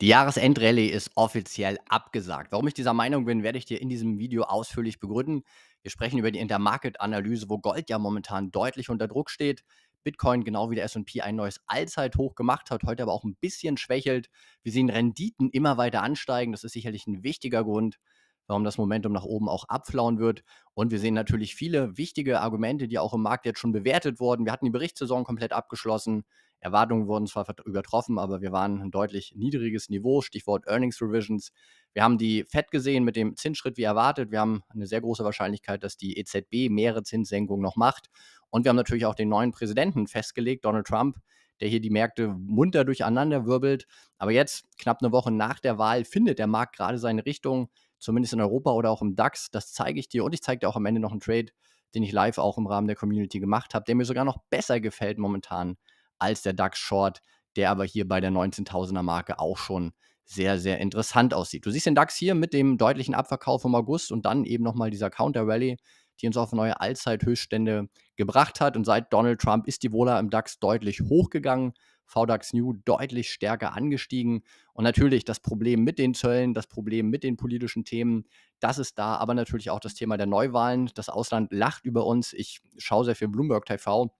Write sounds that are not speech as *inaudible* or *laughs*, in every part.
Die Jahresendrallye ist offiziell abgesagt. Warum ich dieser Meinung bin, werde ich dir in diesem Video ausführlich begründen. Wir sprechen über die Intermarket-Analyse, wo Gold ja momentan deutlich unter Druck steht. Bitcoin genau wie der SP ein neues Allzeithoch gemacht hat, heute aber auch ein bisschen schwächelt. Wir sehen Renditen immer weiter ansteigen. Das ist sicherlich ein wichtiger Grund, warum das Momentum nach oben auch abflauen wird. Und wir sehen natürlich viele wichtige Argumente, die auch im Markt jetzt schon bewertet wurden. Wir hatten die Berichtssaison komplett abgeschlossen. Erwartungen wurden zwar übertroffen, aber wir waren ein deutlich niedriges Niveau, Stichwort Earnings Revisions. Wir haben die FED gesehen mit dem Zinsschritt wie erwartet. Wir haben eine sehr große Wahrscheinlichkeit, dass die EZB mehrere Zinssenkungen noch macht. Und wir haben natürlich auch den neuen Präsidenten festgelegt, Donald Trump, der hier die Märkte munter durcheinander wirbelt. Aber jetzt, knapp eine Woche nach der Wahl, findet der Markt gerade seine Richtung, zumindest in Europa oder auch im DAX. Das zeige ich dir und ich zeige dir auch am Ende noch einen Trade, den ich live auch im Rahmen der Community gemacht habe, der mir sogar noch besser gefällt momentan als der DAX Short, der aber hier bei der 19.000er Marke auch schon sehr, sehr interessant aussieht. Du siehst den DAX hier mit dem deutlichen Abverkauf im August und dann eben nochmal dieser Counter Rally, die uns auf neue Allzeithöchststände gebracht hat. Und seit Donald Trump ist die Wohler im DAX deutlich hochgegangen. VDAX New deutlich stärker angestiegen. Und natürlich das Problem mit den Zöllen, das Problem mit den politischen Themen, das ist da, aber natürlich auch das Thema der Neuwahlen. Das Ausland lacht über uns. Ich schaue sehr viel Bloomberg TV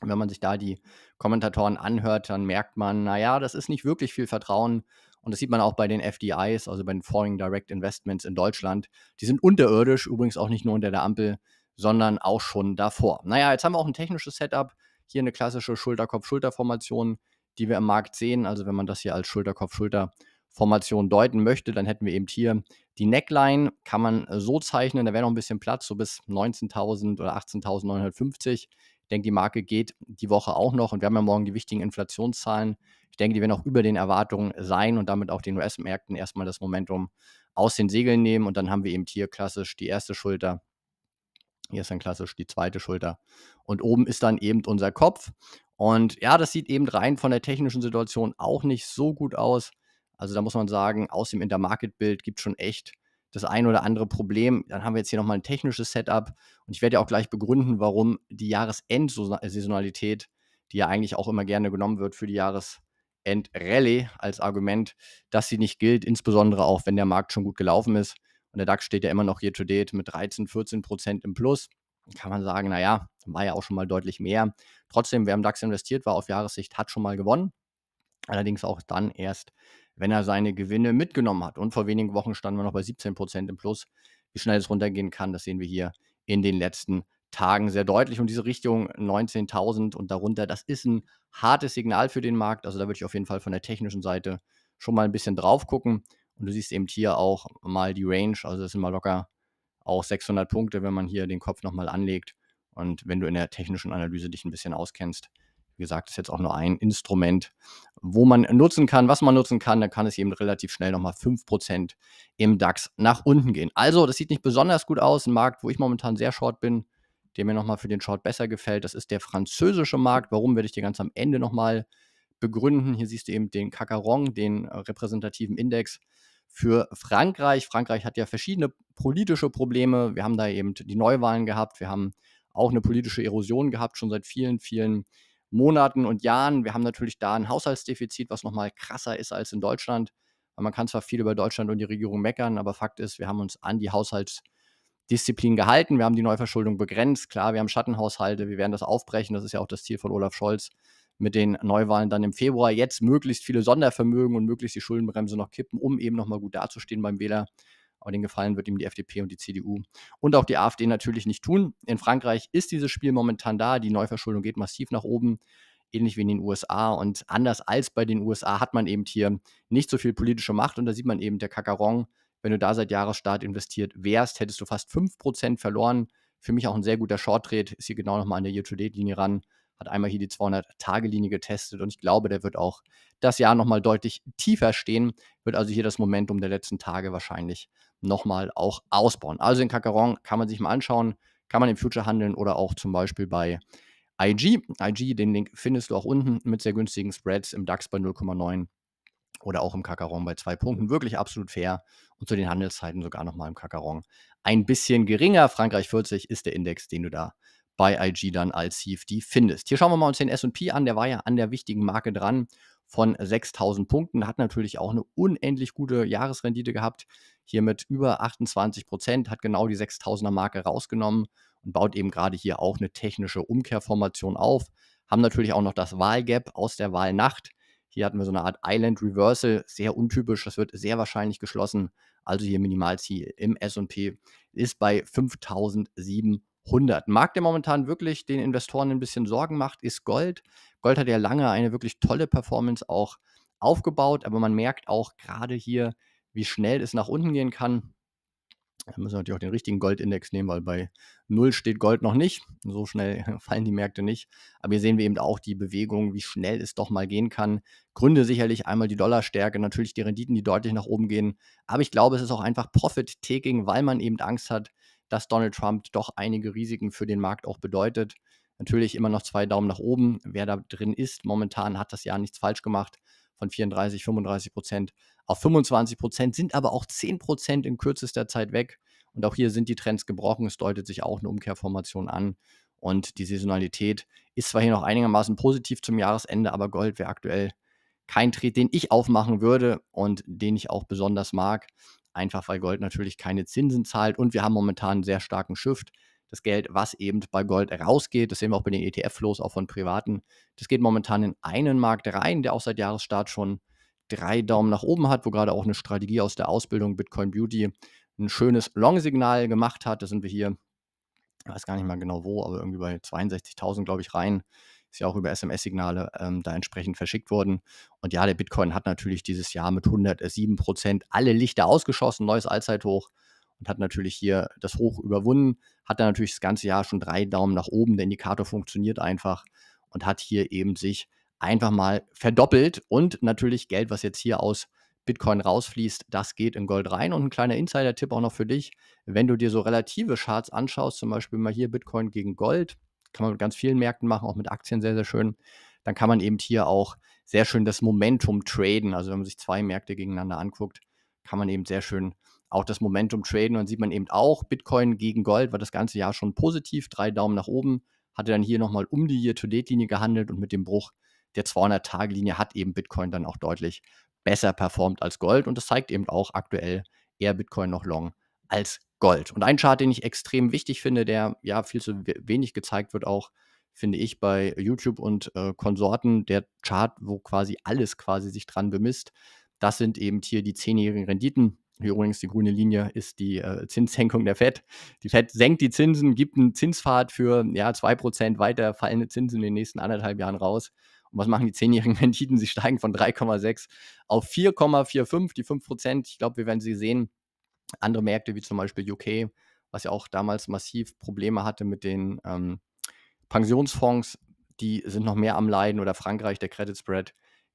und wenn man sich da die Kommentatoren anhört, dann merkt man, naja, das ist nicht wirklich viel Vertrauen. Und das sieht man auch bei den FDIs, also bei den Foreign Direct Investments in Deutschland. Die sind unterirdisch, übrigens auch nicht nur unter der Ampel, sondern auch schon davor. Naja, jetzt haben wir auch ein technisches Setup. Hier eine klassische Schulterkopf-Schulter-Formation, die wir im Markt sehen. Also wenn man das hier als Schulterkopf-Schulter-Formation deuten möchte, dann hätten wir eben hier die Neckline. Kann man so zeichnen, da wäre noch ein bisschen Platz, so bis 19.000 oder 18.950 denke, die Marke geht die Woche auch noch und wir haben ja morgen die wichtigen Inflationszahlen. Ich denke, die werden auch über den Erwartungen sein und damit auch den US-Märkten erstmal das Momentum aus den Segeln nehmen. Und dann haben wir eben hier klassisch die erste Schulter. Hier ist dann klassisch die zweite Schulter. Und oben ist dann eben unser Kopf. Und ja, das sieht eben rein von der technischen Situation auch nicht so gut aus. Also da muss man sagen, aus dem Intermarket-Bild gibt es schon echt das ein oder andere Problem. Dann haben wir jetzt hier nochmal ein technisches Setup und ich werde ja auch gleich begründen, warum die Jahresendsaisonalität, die ja eigentlich auch immer gerne genommen wird für die Jahresendrallye als Argument, dass sie nicht gilt, insbesondere auch wenn der Markt schon gut gelaufen ist. Und der DAX steht ja immer noch year to date mit 13, 14 Prozent im Plus. Dann kann man sagen, naja, war ja auch schon mal deutlich mehr. Trotzdem, wer im DAX investiert war auf Jahressicht, hat schon mal gewonnen. Allerdings auch dann erst wenn er seine Gewinne mitgenommen hat. Und vor wenigen Wochen standen wir noch bei 17 Prozent im Plus. Wie schnell es runtergehen kann, das sehen wir hier in den letzten Tagen sehr deutlich. Und diese Richtung 19.000 und darunter, das ist ein hartes Signal für den Markt. Also da würde ich auf jeden Fall von der technischen Seite schon mal ein bisschen drauf gucken. Und du siehst eben hier auch mal die Range. Also das sind mal locker auch 600 Punkte, wenn man hier den Kopf nochmal anlegt. Und wenn du in der technischen Analyse dich ein bisschen auskennst, wie gesagt, ist jetzt auch nur ein Instrument, wo man nutzen kann, was man nutzen kann. dann kann es eben relativ schnell nochmal 5% im DAX nach unten gehen. Also, das sieht nicht besonders gut aus. Ein Markt, wo ich momentan sehr short bin, der mir nochmal für den Short besser gefällt. Das ist der französische Markt. Warum werde ich dir ganz am Ende nochmal begründen? Hier siehst du eben den Kakaron, den äh, repräsentativen Index für Frankreich. Frankreich hat ja verschiedene politische Probleme. Wir haben da eben die Neuwahlen gehabt. Wir haben auch eine politische Erosion gehabt, schon seit vielen, vielen Jahren. Monaten und Jahren. Wir haben natürlich da ein Haushaltsdefizit, was nochmal krasser ist als in Deutschland. man kann zwar viel über Deutschland und die Regierung meckern, aber Fakt ist, wir haben uns an die Haushaltsdisziplin gehalten. Wir haben die Neuverschuldung begrenzt. Klar, wir haben Schattenhaushalte. Wir werden das aufbrechen. Das ist ja auch das Ziel von Olaf Scholz mit den Neuwahlen dann im Februar. Jetzt möglichst viele Sondervermögen und möglichst die Schuldenbremse noch kippen, um eben nochmal gut dazustehen beim Wähler aber den Gefallen wird ihm die FDP und die CDU und auch die AfD natürlich nicht tun. In Frankreich ist dieses Spiel momentan da, die Neuverschuldung geht massiv nach oben ähnlich wie in den USA. Und anders als bei den USA hat man eben hier nicht so viel politische Macht. Und da sieht man eben, der Kakaron, wenn du da seit Jahresstart investiert wärst, hättest du fast 5% verloren. Für mich auch ein sehr guter Short-Trade, ist hier genau nochmal an der Year-to-Date-Linie ran. Hat einmal hier die 200-Tage-Linie getestet und ich glaube, der wird auch das Jahr nochmal deutlich tiefer stehen. Wird also hier das Momentum der letzten Tage wahrscheinlich nochmal auch ausbauen. Also den Kakaron kann man sich mal anschauen, kann man im Future handeln oder auch zum Beispiel bei IG. IG, den Link findest du auch unten mit sehr günstigen Spreads im DAX bei 0,9 oder auch im Kakaron bei zwei Punkten. Wirklich absolut fair und zu den Handelszeiten sogar nochmal im Kakaron ein bisschen geringer. Frankreich 40 ist der Index, den du da bei IG dann als CFD findest. Hier schauen wir mal uns den S&P an, der war ja an der wichtigen Marke dran von 6000 Punkten, hat natürlich auch eine unendlich gute Jahresrendite gehabt, hier mit über 28 Prozent, hat genau die 6000er Marke rausgenommen und baut eben gerade hier auch eine technische Umkehrformation auf. Haben natürlich auch noch das Wahlgap aus der Wahlnacht. Hier hatten wir so eine Art Island Reversal, sehr untypisch, das wird sehr wahrscheinlich geschlossen. Also hier Minimalziel im SP ist bei 5700. Markt, der momentan wirklich den Investoren ein bisschen Sorgen macht, ist Gold. Gold hat ja lange eine wirklich tolle Performance auch aufgebaut, aber man merkt auch gerade hier, wie schnell es nach unten gehen kann. Da müssen wir natürlich auch den richtigen Goldindex nehmen, weil bei Null steht Gold noch nicht. So schnell *laughs* fallen die Märkte nicht. Aber hier sehen wir eben auch die Bewegung, wie schnell es doch mal gehen kann. Gründe sicherlich einmal die Dollarstärke, natürlich die Renditen, die deutlich nach oben gehen. Aber ich glaube, es ist auch einfach Profit-Taking, weil man eben Angst hat, dass Donald Trump doch einige Risiken für den Markt auch bedeutet. Natürlich immer noch zwei Daumen nach oben. Wer da drin ist, momentan hat das Jahr nichts falsch gemacht. Von 34, 35 Prozent auf 25 Prozent, sind aber auch 10 Prozent in kürzester Zeit weg. Und auch hier sind die Trends gebrochen. Es deutet sich auch eine Umkehrformation an. Und die Saisonalität ist zwar hier noch einigermaßen positiv zum Jahresende, aber Gold wäre aktuell kein Trade, den ich aufmachen würde und den ich auch besonders mag. Einfach weil Gold natürlich keine Zinsen zahlt und wir haben momentan einen sehr starken Shift das Geld, was eben bei Gold rausgeht, das sehen wir auch bei den ETF-Flows, auch von Privaten, das geht momentan in einen Markt rein, der auch seit Jahresstart schon drei Daumen nach oben hat, wo gerade auch eine Strategie aus der Ausbildung Bitcoin Beauty ein schönes Long-Signal gemacht hat. Da sind wir hier, ich weiß gar nicht mal genau wo, aber irgendwie bei 62.000, glaube ich, rein. Ist ja auch über SMS-Signale ähm, da entsprechend verschickt worden. Und ja, der Bitcoin hat natürlich dieses Jahr mit 107 Prozent alle Lichter ausgeschossen, neues Allzeithoch und hat natürlich hier das Hoch überwunden, hat dann natürlich das ganze Jahr schon drei Daumen nach oben. Der Indikator funktioniert einfach und hat hier eben sich einfach mal verdoppelt und natürlich Geld, was jetzt hier aus Bitcoin rausfließt, das geht in Gold rein. Und ein kleiner Insider-Tipp auch noch für dich, wenn du dir so relative Charts anschaust, zum Beispiel mal hier Bitcoin gegen Gold, kann man mit ganz vielen Märkten machen, auch mit Aktien sehr, sehr schön, dann kann man eben hier auch sehr schön das Momentum traden. Also wenn man sich zwei Märkte gegeneinander anguckt, kann man eben sehr schön auch das Momentum traden. Und dann sieht man eben auch, Bitcoin gegen Gold war das ganze Jahr schon positiv, drei Daumen nach oben, hatte dann hier nochmal um die Year-to-Date-Linie gehandelt und mit dem Bruch der 200-Tage-Linie hat eben Bitcoin dann auch deutlich besser performt als Gold. Und das zeigt eben auch aktuell eher Bitcoin noch long als Gold. Und ein Chart, den ich extrem wichtig finde, der ja viel zu wenig gezeigt wird, auch finde ich bei YouTube und äh, Konsorten, der Chart, wo quasi alles quasi sich dran bemisst, das sind eben hier die zehnjährigen Renditen. Hier übrigens die grüne Linie ist die äh, Zinssenkung der FED. Die FED senkt die Zinsen, gibt einen Zinspfad für ja, 2% weiter fallende Zinsen in den nächsten anderthalb Jahren raus. Und was machen die 10-jährigen *laughs* Renditen? Sie steigen von 3,6 auf 4,45, die 5%. Ich glaube, wir werden sie sehen. Andere Märkte wie zum Beispiel UK, was ja auch damals massiv Probleme hatte mit den ähm, Pensionsfonds, die sind noch mehr am Leiden oder Frankreich, der Credit Spread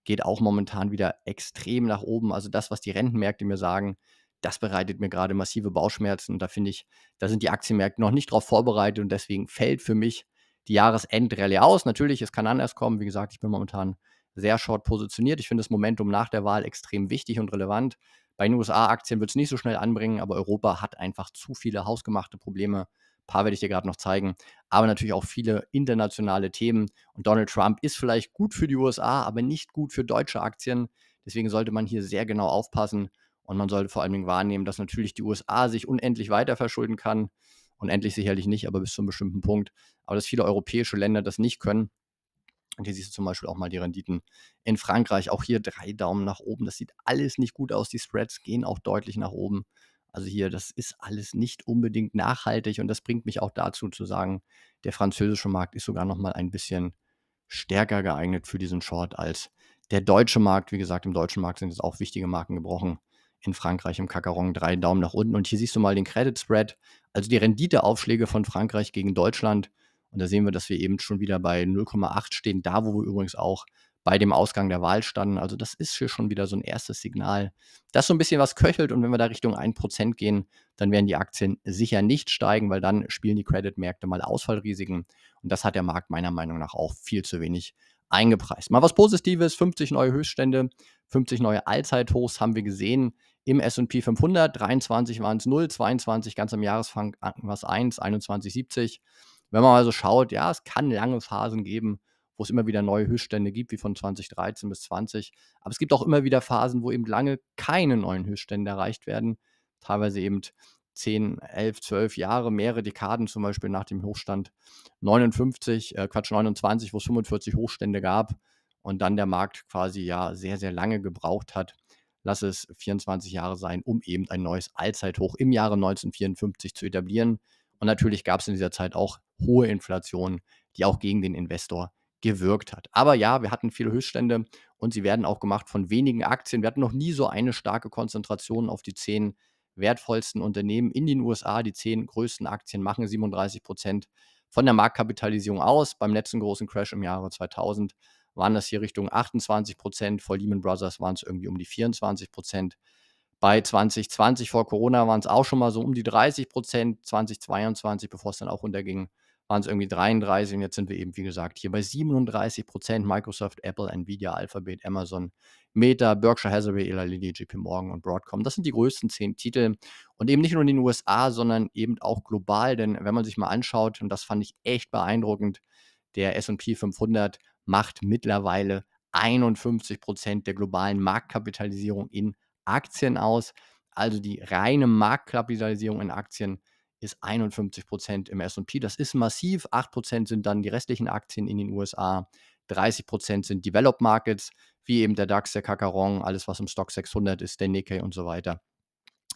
geht auch momentan wieder extrem nach oben. Also das, was die Rentenmärkte mir sagen, das bereitet mir gerade massive Bauchschmerzen. Und da finde ich, da sind die Aktienmärkte noch nicht darauf vorbereitet und deswegen fällt für mich die Jahresendrallye aus. Natürlich, es kann anders kommen. Wie gesagt, ich bin momentan sehr short positioniert. Ich finde das Momentum nach der Wahl extrem wichtig und relevant. Bei den USA-Aktien wird es nicht so schnell anbringen, aber Europa hat einfach zu viele hausgemachte Probleme, ein paar werde ich dir gerade noch zeigen, aber natürlich auch viele internationale Themen. Und Donald Trump ist vielleicht gut für die USA, aber nicht gut für deutsche Aktien. Deswegen sollte man hier sehr genau aufpassen und man sollte vor allen Dingen wahrnehmen, dass natürlich die USA sich unendlich weiter verschulden kann. Unendlich sicherlich nicht, aber bis zu einem bestimmten Punkt. Aber dass viele europäische Länder das nicht können. Und hier siehst du zum Beispiel auch mal die Renditen in Frankreich. Auch hier drei Daumen nach oben. Das sieht alles nicht gut aus. Die Spreads gehen auch deutlich nach oben. Also hier, das ist alles nicht unbedingt nachhaltig und das bringt mich auch dazu zu sagen, der französische Markt ist sogar noch mal ein bisschen stärker geeignet für diesen Short als der deutsche Markt. Wie gesagt, im deutschen Markt sind jetzt auch wichtige Marken gebrochen. In Frankreich im Kakaron drei Daumen nach unten. Und hier siehst du mal den Credit Spread, also die Renditeaufschläge von Frankreich gegen Deutschland. Und da sehen wir, dass wir eben schon wieder bei 0,8 stehen, da wo wir übrigens auch bei dem Ausgang der Wahl standen. Also das ist hier schon wieder so ein erstes Signal, dass so ein bisschen was köchelt und wenn wir da Richtung 1% gehen, dann werden die Aktien sicher nicht steigen, weil dann spielen die Creditmärkte mal Ausfallrisiken und das hat der Markt meiner Meinung nach auch viel zu wenig eingepreist. Mal was Positives, 50 neue Höchststände, 50 neue Allzeithochs haben wir gesehen im S&P 500, 23 waren es 0, 22 ganz am Jahresfang äh, was 1, 21, 70. Wenn man also schaut, ja, es kann lange Phasen geben, wo es immer wieder neue Höchststände gibt, wie von 2013 bis 20. Aber es gibt auch immer wieder Phasen, wo eben lange keine neuen Höchststände erreicht werden, teilweise eben 10, 11, 12 Jahre, mehrere Dekaden zum Beispiel nach dem Hochstand 59, äh, Quatsch 29, wo es 45 Hochstände gab und dann der Markt quasi ja sehr, sehr lange gebraucht hat, lass es 24 Jahre sein, um eben ein neues Allzeithoch im Jahre 1954 zu etablieren. Und natürlich gab es in dieser Zeit auch hohe Inflation, die auch gegen den Investor gewirkt hat. Aber ja, wir hatten viele Höchststände und sie werden auch gemacht von wenigen Aktien. Wir hatten noch nie so eine starke Konzentration auf die zehn wertvollsten Unternehmen in den USA. Die zehn größten Aktien machen 37 Prozent von der Marktkapitalisierung aus. Beim letzten großen Crash im Jahre 2000 waren das hier Richtung 28 Prozent. Vor Lehman Brothers waren es irgendwie um die 24 Prozent. Bei 2020 vor Corona waren es auch schon mal so um die 30 Prozent. 2022, bevor es dann auch runterging, waren es irgendwie 33 und jetzt sind wir eben, wie gesagt, hier bei 37 Prozent Microsoft, Apple, Nvidia, Alphabet, Amazon, Meta, Berkshire Hathaway, Eli Lilly, JP Morgan und Broadcom. Das sind die größten zehn Titel und eben nicht nur in den USA, sondern eben auch global, denn wenn man sich mal anschaut, und das fand ich echt beeindruckend, der S&P 500 macht mittlerweile 51 Prozent der globalen Marktkapitalisierung in Aktien aus. Also die reine Marktkapitalisierung in Aktien ist 51 Prozent im SP. Das ist massiv. 8 Prozent sind dann die restlichen Aktien in den USA. 30 Prozent sind Developed Markets, wie eben der DAX, der Kakaron, alles, was im Stock 600 ist, der Nikkei und so weiter.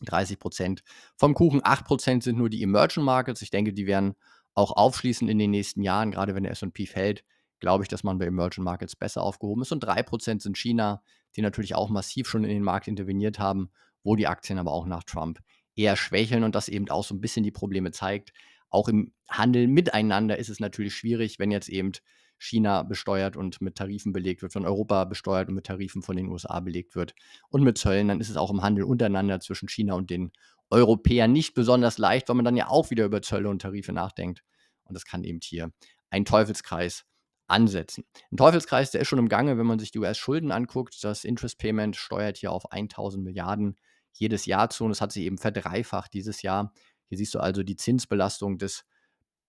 30 Prozent vom Kuchen. 8 Prozent sind nur die Emerging Markets. Ich denke, die werden auch aufschließen in den nächsten Jahren, gerade wenn der SP fällt. Glaube ich, dass man bei Emerging Markets besser aufgehoben ist. Und 3% sind China, die natürlich auch massiv schon in den Markt interveniert haben, wo die Aktien aber auch nach Trump eher schwächeln und das eben auch so ein bisschen die Probleme zeigt. Auch im Handel miteinander ist es natürlich schwierig, wenn jetzt eben China besteuert und mit Tarifen belegt wird, von Europa besteuert und mit Tarifen von den USA belegt wird und mit Zöllen, dann ist es auch im Handel untereinander zwischen China und den Europäern nicht besonders leicht, weil man dann ja auch wieder über Zölle und Tarife nachdenkt. Und das kann eben hier ein Teufelskreis ansetzen. Ein Teufelskreis, der ist schon im Gange, wenn man sich die US-Schulden anguckt. Das Interest Payment steuert hier auf 1000 Milliarden jedes Jahr zu und es hat sich eben verdreifacht dieses Jahr. Hier siehst du also die Zinsbelastung des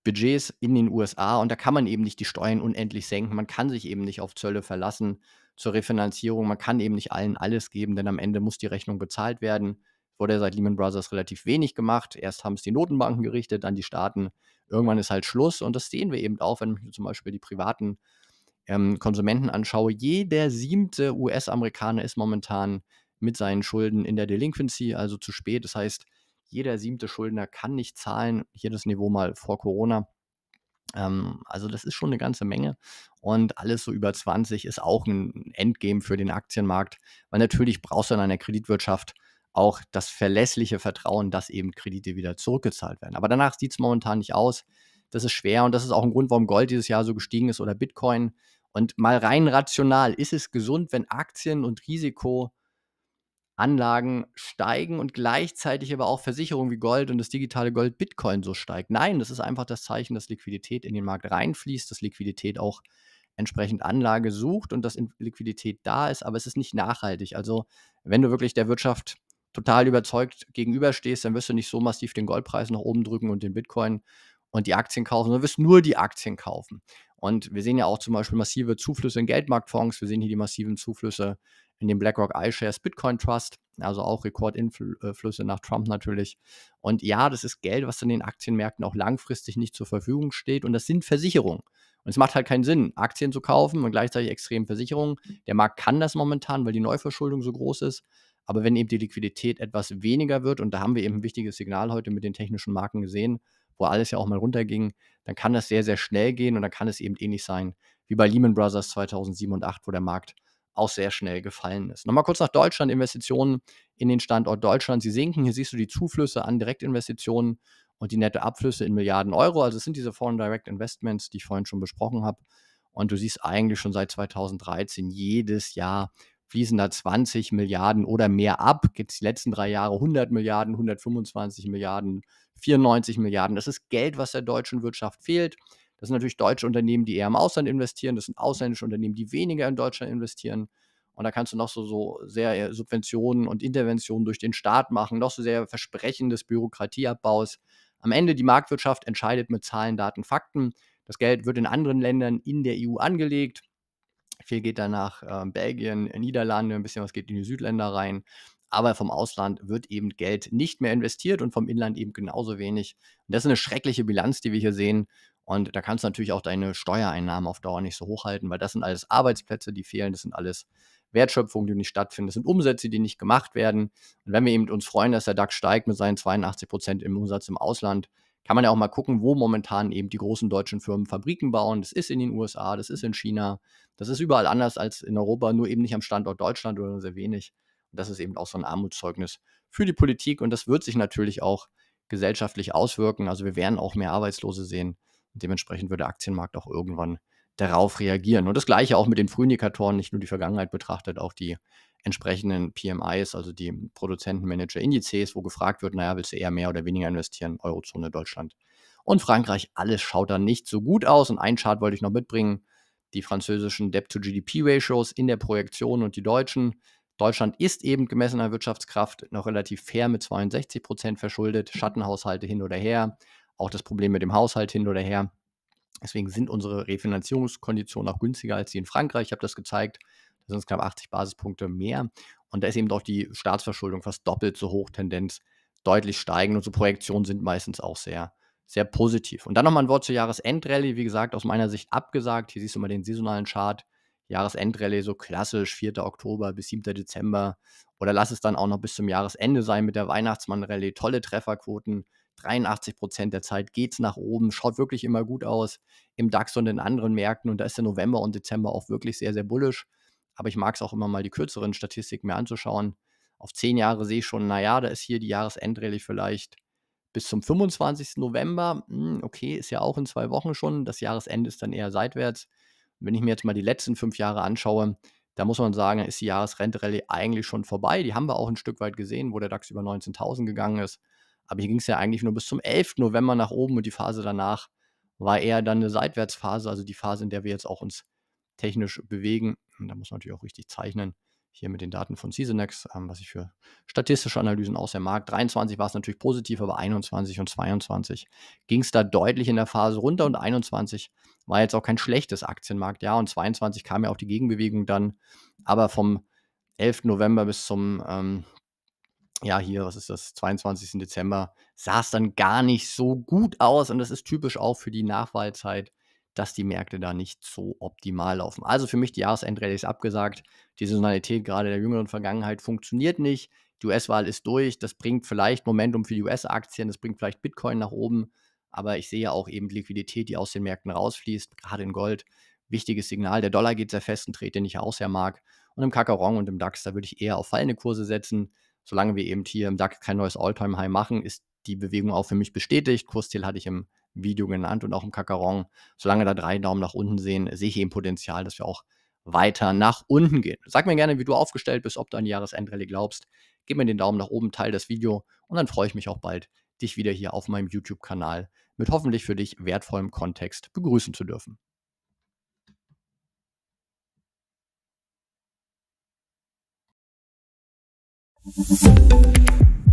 Budgets in den USA und da kann man eben nicht die Steuern unendlich senken. Man kann sich eben nicht auf Zölle verlassen zur Refinanzierung. Man kann eben nicht allen alles geben, denn am Ende muss die Rechnung bezahlt werden. Wurde ja seit Lehman Brothers relativ wenig gemacht. Erst haben es die Notenbanken gerichtet, dann die Staaten. Irgendwann ist halt Schluss und das sehen wir eben auch, wenn ich mir zum Beispiel die privaten ähm, Konsumenten anschaue. Jeder siebte US-Amerikaner ist momentan mit seinen Schulden in der Delinquency, also zu spät. Das heißt, jeder siebte Schuldner kann nicht zahlen. Hier das Niveau mal vor Corona. Ähm, also das ist schon eine ganze Menge. Und alles so über 20 ist auch ein Endgame für den Aktienmarkt, weil natürlich brauchst du in einer Kreditwirtschaft auch das verlässliche Vertrauen, dass eben Kredite wieder zurückgezahlt werden. Aber danach sieht es momentan nicht aus. Das ist schwer und das ist auch ein Grund, warum Gold dieses Jahr so gestiegen ist oder Bitcoin. Und mal rein rational, ist es gesund, wenn Aktien und Risiko Anlagen steigen und gleichzeitig aber auch Versicherungen wie Gold und das digitale Gold Bitcoin so steigt. Nein, das ist einfach das Zeichen, dass Liquidität in den Markt reinfließt, dass Liquidität auch entsprechend Anlage sucht und dass Liquidität da ist, aber es ist nicht nachhaltig. Also wenn du wirklich der Wirtschaft total überzeugt gegenüberstehst, dann wirst du nicht so massiv den Goldpreis nach oben drücken und den Bitcoin und die Aktien kaufen, sondern wirst nur die Aktien kaufen. Und wir sehen ja auch zum Beispiel massive Zuflüsse in Geldmarktfonds, wir sehen hier die massiven Zuflüsse in dem BlackRock iShares Bitcoin Trust, also auch Rekordinflüsse nach Trump natürlich. Und ja, das ist Geld, was in den Aktienmärkten auch langfristig nicht zur Verfügung steht und das sind Versicherungen. Und es macht halt keinen Sinn, Aktien zu kaufen und gleichzeitig extrem Versicherungen. Der Markt kann das momentan, weil die Neuverschuldung so groß ist. Aber wenn eben die Liquidität etwas weniger wird, und da haben wir eben ein wichtiges Signal heute mit den technischen Marken gesehen, wo alles ja auch mal runterging, dann kann das sehr, sehr schnell gehen und dann kann es eben ähnlich sein wie bei Lehman Brothers 2007 und 2008, wo der Markt auch sehr schnell gefallen ist. Nochmal kurz nach Deutschland, Investitionen in den Standort Deutschland. Sie sinken. Hier siehst du die Zuflüsse an Direktinvestitionen und die nette Abflüsse in Milliarden Euro. Also es sind diese Foreign Direct Investments, die ich vorhin schon besprochen habe. Und du siehst eigentlich schon seit 2013 jedes Jahr fließen da 20 Milliarden oder mehr ab. Gibt es die letzten drei Jahre 100 Milliarden, 125 Milliarden, 94 Milliarden. Das ist Geld, was der deutschen Wirtschaft fehlt. Das sind natürlich deutsche Unternehmen, die eher im Ausland investieren. Das sind ausländische Unternehmen, die weniger in Deutschland investieren. Und da kannst du noch so, so sehr äh, Subventionen und Interventionen durch den Staat machen, noch so sehr Versprechen des Bürokratieabbaus. Am Ende die Marktwirtschaft entscheidet mit Zahlen, Daten, Fakten. Das Geld wird in anderen Ländern in der EU angelegt. Viel geht dann nach äh, Belgien, Niederlande, ein bisschen was geht in die Südländer rein. Aber vom Ausland wird eben Geld nicht mehr investiert und vom Inland eben genauso wenig. Und das ist eine schreckliche Bilanz, die wir hier sehen. Und da kannst du natürlich auch deine Steuereinnahmen auf Dauer nicht so hochhalten, weil das sind alles Arbeitsplätze, die fehlen, das sind alles Wertschöpfungen, die nicht stattfinden, das sind Umsätze, die nicht gemacht werden. Und wenn wir eben uns freuen, dass der DAX steigt mit seinen 82 Prozent im Umsatz im Ausland, kann man ja auch mal gucken, wo momentan eben die großen deutschen Firmen Fabriken bauen. Das ist in den USA, das ist in China, das ist überall anders als in Europa, nur eben nicht am Standort Deutschland oder sehr wenig. Und das ist eben auch so ein Armutszeugnis für die Politik und das wird sich natürlich auch gesellschaftlich auswirken. Also wir werden auch mehr Arbeitslose sehen. Dementsprechend würde der Aktienmarkt auch irgendwann darauf reagieren. Und das gleiche auch mit den Frühindikatoren, nicht nur die Vergangenheit betrachtet, auch die entsprechenden PMIs, also die Produzentenmanager-Indizes, wo gefragt wird, naja, willst du eher mehr oder weniger investieren, Eurozone, Deutschland und Frankreich, alles schaut da nicht so gut aus. Und einen Chart wollte ich noch mitbringen, die französischen Debt-to-GDP-Ratios in der Projektion und die deutschen. Deutschland ist eben gemessen an Wirtschaftskraft noch relativ fair mit 62 Prozent verschuldet, Schattenhaushalte hin oder her. Auch das Problem mit dem Haushalt hin oder her. Deswegen sind unsere Refinanzierungskonditionen auch günstiger als die in Frankreich. Ich habe das gezeigt. Das sind es knapp 80 Basispunkte mehr. Und da ist eben doch die Staatsverschuldung fast doppelt so hoch, Tendenz deutlich steigen. Unsere Projektionen sind meistens auch sehr, sehr positiv. Und dann nochmal ein Wort zur Jahresendrallye. Wie gesagt, aus meiner Sicht abgesagt. Hier siehst du mal den saisonalen Chart. Jahresendrallye so klassisch 4. Oktober bis 7. Dezember. Oder lass es dann auch noch bis zum Jahresende sein mit der Weihnachtsmann-Rallye. Tolle Trefferquoten. 83 Prozent der Zeit geht es nach oben, schaut wirklich immer gut aus im DAX und in anderen Märkten. Und da ist der November und Dezember auch wirklich sehr, sehr bullisch. Aber ich mag es auch immer mal die kürzeren Statistiken mir anzuschauen. Auf zehn Jahre sehe ich schon, naja, da ist hier die Jahresendrallye vielleicht bis zum 25. November. Hm, okay, ist ja auch in zwei Wochen schon. Das Jahresende ist dann eher seitwärts. Und wenn ich mir jetzt mal die letzten fünf Jahre anschaue, da muss man sagen, ist die Jahresrentrallye eigentlich schon vorbei. Die haben wir auch ein Stück weit gesehen, wo der DAX über 19.000 gegangen ist. Aber hier ging es ja eigentlich nur bis zum 11. November nach oben und die Phase danach war eher dann eine Seitwärtsphase, also die Phase, in der wir jetzt auch uns technisch bewegen. Und da muss man natürlich auch richtig zeichnen. Hier mit den Daten von Seasonex, ähm, was ich für statistische Analysen aus dem Markt. 23 war es natürlich positiv, aber 21 und 22 ging es da deutlich in der Phase runter und 21 war jetzt auch kein schlechtes Aktienmarkt. Ja, und 22 kam ja auch die Gegenbewegung dann, aber vom 11. November bis zum ähm, ja, hier, was ist das, 22. Dezember, sah es dann gar nicht so gut aus. Und das ist typisch auch für die Nachwahlzeit, dass die Märkte da nicht so optimal laufen. Also für mich die Jahresendrallye abgesagt. Die Saisonalität gerade der jüngeren Vergangenheit funktioniert nicht. Die US-Wahl ist durch. Das bringt vielleicht Momentum für die US-Aktien, das bringt vielleicht Bitcoin nach oben. Aber ich sehe ja auch eben Liquidität, die aus den Märkten rausfließt, gerade in Gold. Wichtiges Signal. Der Dollar geht sehr fest und dreht den nicht aus, Herr Mark. Und im Kakaron und im DAX, da würde ich eher auf fallende Kurse setzen solange wir eben hier im DAX kein neues Alltime high machen, ist die Bewegung auch für mich bestätigt. Kursziel hatte ich im Video genannt und auch im Kakaron. Solange da drei Daumen nach unten sehen, sehe ich eben Potenzial, dass wir auch weiter nach unten gehen. Sag mir gerne, wie du aufgestellt bist, ob du an Jahresendrallye glaubst. Gib mir den Daumen nach oben, teile das Video und dann freue ich mich auch bald, dich wieder hier auf meinem YouTube-Kanal mit hoffentlich für dich wertvollem Kontext begrüßen zu dürfen. すっごい!